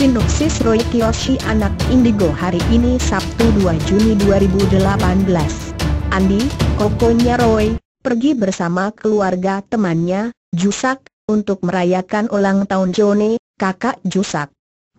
Sinopsis Roy Kiyoshi Anak Indigo hari ini Sabtu 2 Juni 2018 Andi, kokonya Roy, pergi bersama keluarga temannya, Jusak, untuk merayakan ulang tahun Jone, kakak Jusak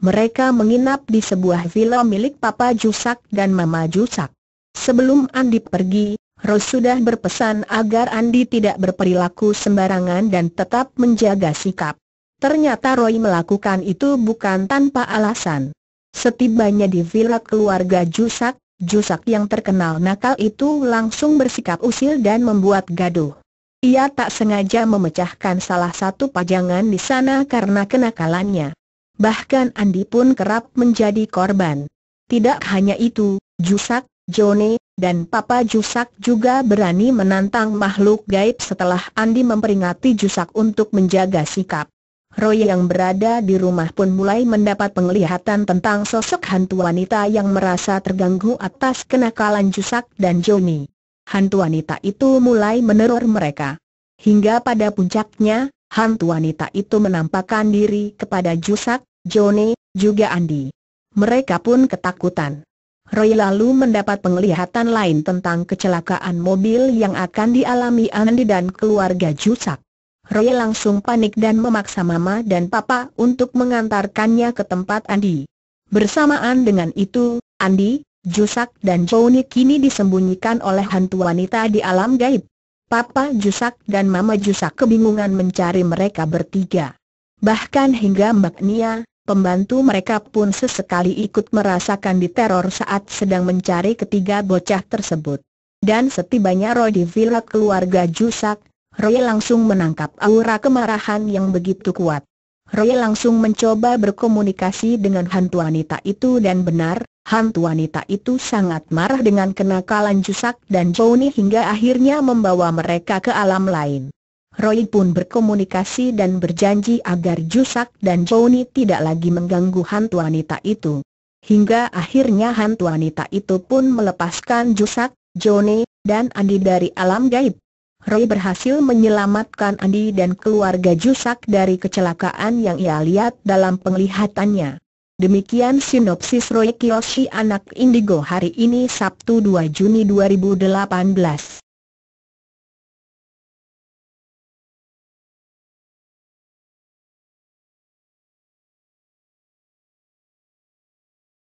mereka menginap di sebuah villa milik Papa Jusak dan Mama Jusak. Sebelum Andi pergi, Roy sudah berpesan agar Andi tidak berperilaku sembarangan dan tetap menjaga sikap. Ternyata Roy melakukan itu bukan tanpa alasan. Setibanya di villa keluarga Jusak, Jusak yang terkenal nakal itu langsung bersikap usil dan membuat gaduh. Ia tak sengaja memecahkan salah satu pajangan di sana karena kenakalannya. Bahkan Andi pun kerap menjadi korban. Tidak hanya itu, Jusak, Joni, dan Papa Jusak juga berani menantang makhluk gaib setelah Andi memperingati Jusak untuk menjaga sikap. Roy yang berada di rumah pun mulai mendapat penglihatan tentang sosok hantu wanita yang merasa terganggu atas kenakalan Jusak dan Joni. Hantu wanita itu mulai meneror mereka. Hingga pada puncaknya, hantu wanita itu menampakkan diri kepada Jusak, Joni, juga Andi. Mereka pun ketakutan. Roy lalu mendapat penglihatan lain tentang kecelakaan mobil yang akan dialami Andi dan keluarga Jusak. Roy langsung panik dan memaksa mama dan papa untuk mengantarkannya ke tempat Andi. Bersamaan dengan itu, Andi, Jusak dan Joni kini disembunyikan oleh hantu wanita di alam gaib. Papa Jusak dan Mama Jusak kebingungan mencari mereka bertiga. Bahkan hingga Mbak Nia, pembantu mereka pun sesekali ikut merasakan diteror saat sedang mencari ketiga bocah tersebut. Dan setibanya Roy di villa keluarga Jusak, Roy langsung menangkap aura kemarahan yang begitu kuat. Roy langsung mencoba berkomunikasi dengan hantu wanita itu dan benar, hantu wanita itu sangat marah dengan kenakalan Jusak dan Joni hingga akhirnya membawa mereka ke alam lain. Roy pun berkomunikasi dan berjanji agar Jusak dan Joni tidak lagi mengganggu hantu wanita itu. Hingga akhirnya hantu wanita itu pun melepaskan Jusak, Joni, dan Andi dari alam gaib. Roy berhasil menyelamatkan Andi dan keluarga Jusak dari kecelakaan yang ia lihat dalam penglihatannya. Demikian sinopsis Roy Kiyoshi anak Indigo hari ini Sabtu 2 Juni 2018.